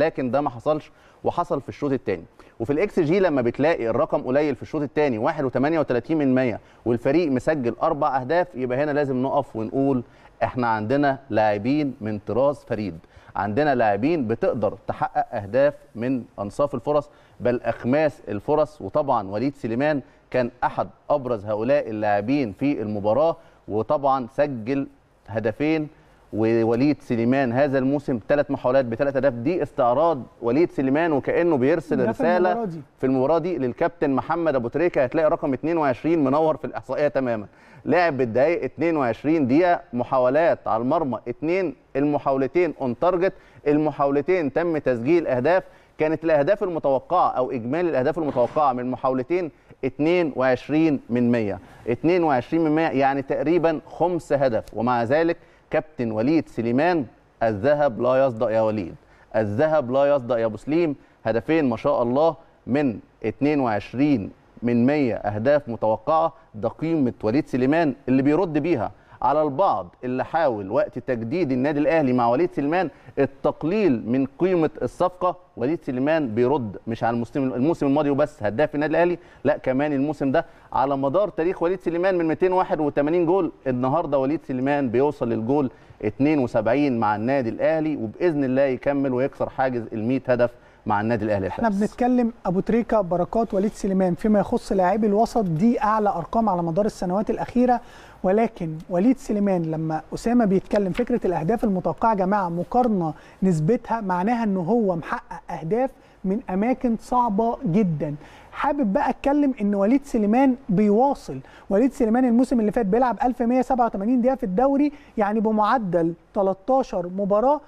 لكن ده ما حصلش وحصل في الشوط الثاني وفي الاكس جي لما بتلاقي الرقم قليل في الشوط الثاني 1.38 من 100 والفريق مسجل اربع اهداف يبقى هنا لازم نقف ونقول احنا عندنا لاعبين من طراز فريد عندنا لاعبين بتقدر تحقق اهداف من انصاف الفرص بل اخماس الفرص وطبعا وليد سليمان كان احد ابرز هؤلاء اللاعبين في المباراه وطبعا سجل هدفين ووليد سليمان هذا الموسم ثلاث محاولات بثلاث اهداف دي استعراض وليد سليمان وكانه بيرسل رساله في المباراه دي للكابتن محمد ابو تريكه هتلاقي رقم 22 منور في الاحصائيه تماما لعب بالدقائق 22 دقيقه محاولات على المرمى اثنين المحاولتين اون تارجت المحاولتين تم تسجيل اهداف كانت الاهداف المتوقعه او اجمالي الاهداف المتوقعه من محاولتين 22 من 100 22 من 100 يعني تقريبا خمس هدف ومع ذلك كابتن وليد سليمان الذهب لا يصدأ يا وليد الذهب لا يصدأ يا ابو سليم هدفين ما شاء الله من 22 من 100 اهداف متوقعه ده قيمه وليد سليمان اللي بيرد بيها على البعض اللي حاول وقت تجديد النادي الاهلي مع وليد سليمان التقليل من قيمه الصفقه وليد سليمان بيرد مش على الموسم الموسم الماضي وبس هداف النادي الاهلي لا كمان الموسم ده على مدار تاريخ وليد سليمان من 281 جول النهارده وليد سليمان بيوصل للجول 72 مع النادي الاهلي وباذن الله يكمل ويكسر حاجز ال 100 هدف مع النادي الاهلي احنا الفارس. بنتكلم ابو تريكه بركات وليد سليمان فيما يخص لاعبي الوسط دي اعلى ارقام على مدار السنوات الاخيره ولكن وليد سليمان لما اسامه بيتكلم فكره الاهداف المتوقعه يا جماعه مقارنه نسبتها معناها ان هو محقق اهداف من اماكن صعبه جدا حابب بقى اتكلم ان وليد سليمان بيواصل وليد سليمان الموسم اللي فات بيلعب 1187 دقيقه في الدوري يعني بمعدل 13 مباراه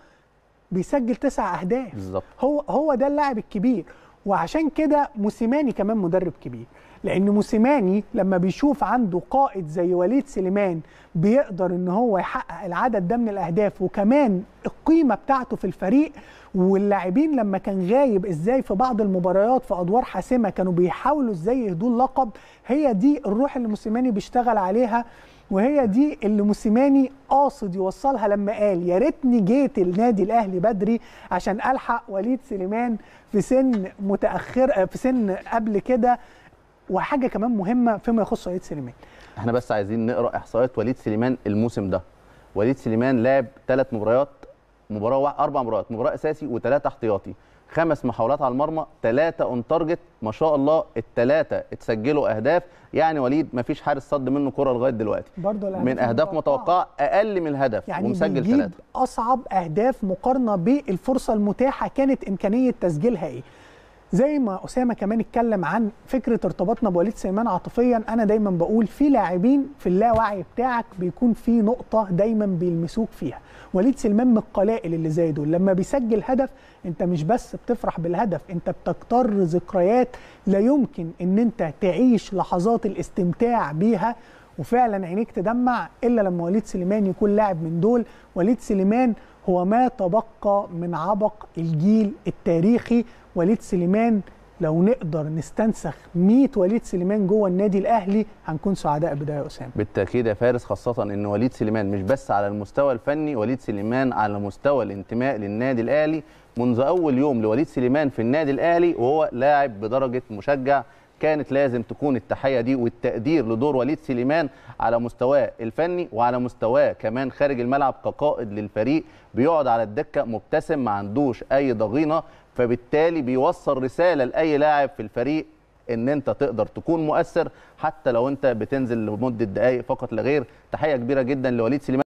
بيسجل تسع اهداف بالظبط هو هو ده اللاعب الكبير وعشان كده موسيماني كمان مدرب كبير لان موسيماني لما بيشوف عنده قائد زي وليد سليمان بيقدر ان هو يحقق العدد ده من الاهداف وكمان القيمه بتاعته في الفريق واللاعبين لما كان غايب ازاي في بعض المباريات في ادوار حاسمه كانوا بيحاولوا ازاي يهدوا اللقب هي دي الروح اللي موسيماني بيشتغل عليها وهي دي اللي موسيماني قاصد يوصلها لما قال يا ريتني جيت النادي الاهلي بدري عشان الحق وليد سليمان في سن متاخر في سن قبل كده وحاجه كمان مهمه فيما يخص وليد سليمان احنا بس عايزين نقرا احصائيات وليد سليمان الموسم ده وليد سليمان لعب ثلاث مباريات مباراه واحد اربع مباريات مباراه اساسي وثلاثه احتياطي خمس محاولات على المرمى ثلاثه اون تارجت ما شاء الله الثلاثه اتسجلوا اهداف يعني وليد ما فيش حارس صد منه كره لغايه دلوقتي برضو من اهداف متوقعه اقل من الهدف يعني ومسجل ثلاثه اصعب اهداف مقارنه بالفرصه المتاحه كانت امكانيه تسجيلها ايه زي ما اسامه كمان اتكلم عن فكره ارتباطنا بوليد سليمان عاطفيا انا دايما بقول في لاعبين في اللاوعي بتاعك بيكون في نقطه دايما بيلمسوك فيها وليد سليمان من القلائل اللي زي دول لما بيسجل هدف انت مش بس بتفرح بالهدف انت بتكتر ذكريات لا يمكن ان انت تعيش لحظات الاستمتاع بيها وفعلا عينيك تدمع الا لما وليد سليمان يكون لاعب من دول وليد سليمان هو ما تبقى من عبق الجيل التاريخي وليد سليمان لو نقدر نستنسخ 100 وليد سليمان جوه النادي الاهلي هنكون سعداء بده يا اسامه بالتاكيد يا فارس خاصه ان وليد سليمان مش بس على المستوى الفني وليد سليمان على مستوى الانتماء للنادي الاهلي منذ اول يوم لوليد سليمان في النادي الاهلي وهو لاعب بدرجه مشجع كانت لازم تكون التحيه دي والتقدير لدور وليد سليمان على مستواه الفني وعلى مستواه كمان خارج الملعب كقائد للفريق بيقعد على الدكه مبتسم ما عندوش اي ضغينه فبالتالي بيوصل رساله لاي لاعب في الفريق ان انت تقدر تكون مؤثر حتى لو انت بتنزل لمده دقائق فقط لا غير تحيه كبيره جدا لوليد سليمان